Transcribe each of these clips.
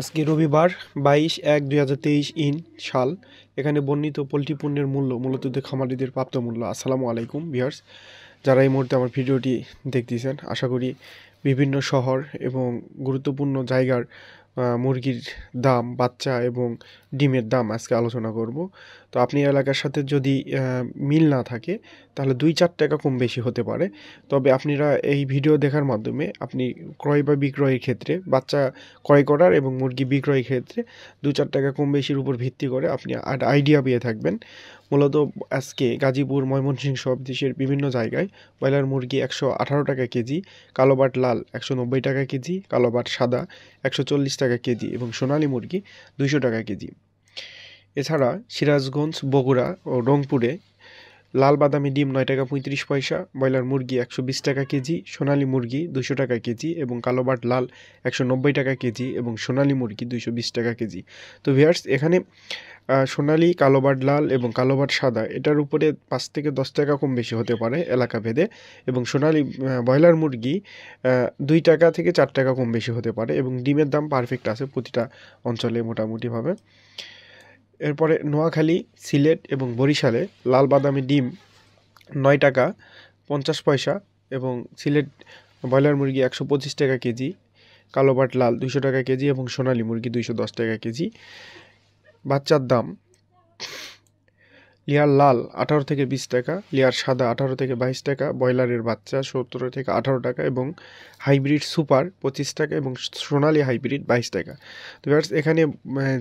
আজকে রবিবার বাইশ এক দুই হাজার তেইশ ইন সাল এখানে বর্ণিত পোলট্রি পণ্যের মূল্য মূলত খামারিদের প্রাপ্ত মূল্য আসসালামু আলাইকুম বিহার্স যারা এই মুহূর্তে আমার ভিডিওটি দেখতেছেন আশা করি বিভিন্ন শহর এবং গুরুত্বপূর্ণ জায়গার মুরগির দাম বাচ্চা এবং ডিমের দাম আজকে আলোচনা করব তো আপনি এলাকার সাথে যদি মিল না থাকে তাহলে দুই চার টাকা কম বেশি হতে পারে তবে আপনারা এই ভিডিও দেখার মাধ্যমে আপনি ক্রয় বা বিক্রয়ের ক্ষেত্রে বাচ্চা ক্রয় করার এবং মুরগি বিক্রয়ের ক্ষেত্রে দু চার টাকা কম বেশির উপর ভিত্তি করে আপনি আইডিয়া পেয়ে থাকবেন মূলত আজকে গাজীপুর ময়মনসিংহ সব দেশের বিভিন্ন জায়গায় ব্রয়লার মুরগি একশো আঠারো টাকা কেজি কালোবাট লাল একশো নব্বই টাকা কেজি কালোবাট সাদা একশো চল্লিশ টাকা কেজি এবং সোনালী মুরগি দুইশো টাকা কেজি এছাড়া সিরাজগঞ্জ বগুড়া ও রংপুরে লাল বাদামি ডিম নয় টাকা পঁয়ত্রিশ পয়সা ব্রয়লার মুরগি একশো বিশ টাকা কেজি সোনালি মুরগি দুশো টাকা কেজি এবং কালোবাট লাল একশো নব্বই টাকা কেজি এবং সোনালি মুরগি দুশো বিশ টাকা কেজি তো ভিয়ার্স এখানে সোনালি কালোবাট লাল এবং কালোবাট সাদা এটার উপরে পাঁচ থেকে দশ টাকা কম বেশি হতে পারে এলাকা ভেদে এবং সোনালি ব্রয়লার মুরগি দুই টাকা থেকে চার টাকা কম বেশি হতে পারে এবং ডিমের দাম পারফেক্ট আছে প্রতিটা অঞ্চলে মোটামুটিভাবে এরপরে নোয়াখালী সিলেট এবং বরিশালে লাল বাদামি ডিম নয় টাকা পঞ্চাশ পয়সা এবং সিলেট ব্রয়লার মুরগি একশো পঁচিশ টাকা কেজি কালোবাট লাল দুশো টাকা কেজি এবং সোনালি মুরগি দুইশো দশ টাকা কেজি বাচ্চার দাম লেয়ার লাল আঠারো থেকে বিশ টাকা লেয়ার সাদা আঠারো থেকে বাইশ টাকা ব্রয়লারের বাচ্চা সতেরো থেকে আঠারো টাকা এবং হাইব্রিড সুপার পঁচিশ টাকা এবং সোনালি হাইব্রিড বাইশ টাকা তো এখানে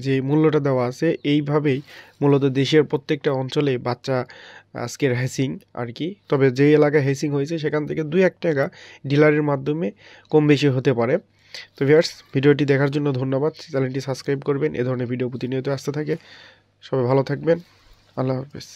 যে মূল্যটা দেওয়া আছে এইভাবেই মূলত দেশের প্রত্যেকটা অঞ্চলে বাচ্চা আজকের হ্যাসিং আর কি তবে যে এলাকায় হ্যাসিং হয়েছে সেখান থেকে দুই এক টাকা ডিলারের মাধ্যমে কম বেশি হতে পারে তো ভিয়ার্স ভিডিওটি দেখার জন্য ধন্যবাদ চ্যানেলটি সাবস্ক্রাইব করবেন এ ধরনের ভিডিও প্রতিনিয়ত আসতে থাকে সবাই ভালো থাকবেন আল্লাহ হাফিজ